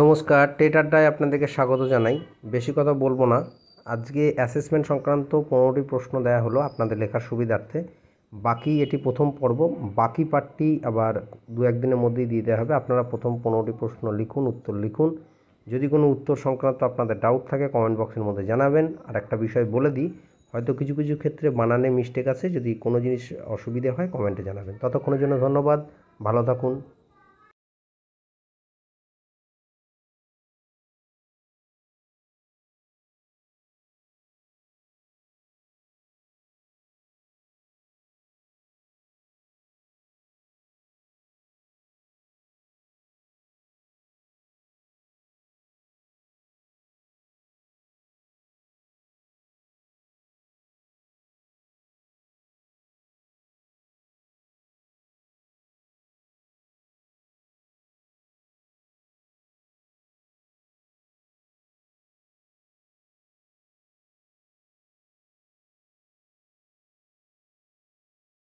নমস্কার টেট আড্ডায় আপনাদেরকে স্বাগত জানাই বেশি কথা বলবো না আজকে অ্যাসেসমেন্ট সংক্রান্ত পনেরোটি প্রশ্ন দেয়া হলো আপনাদের লেখার সুবিধার্থে বাকি এটি প্রথম পর্ব বাকি পার্টটি আবার দু একদিনের মধ্যেই দিয়ে দেওয়া হবে আপনারা প্রথম পনেরোটি প্রশ্ন লিখুন উত্তর লিখুন যদি কোনো উত্তর সংক্রান্ত আপনাদের ডাউট থাকে কমেন্ট বক্সের মধ্যে জানাবেন আর একটা বিষয় বলে দিই হয়তো কিছু কিছু ক্ষেত্রে বানানে মিস্টেক আছে যদি কোনো জিনিস অসুবিধে হয় কমেন্টে জানাবেন ততক্ষণের জন্য ধন্যবাদ ভালো থাকুন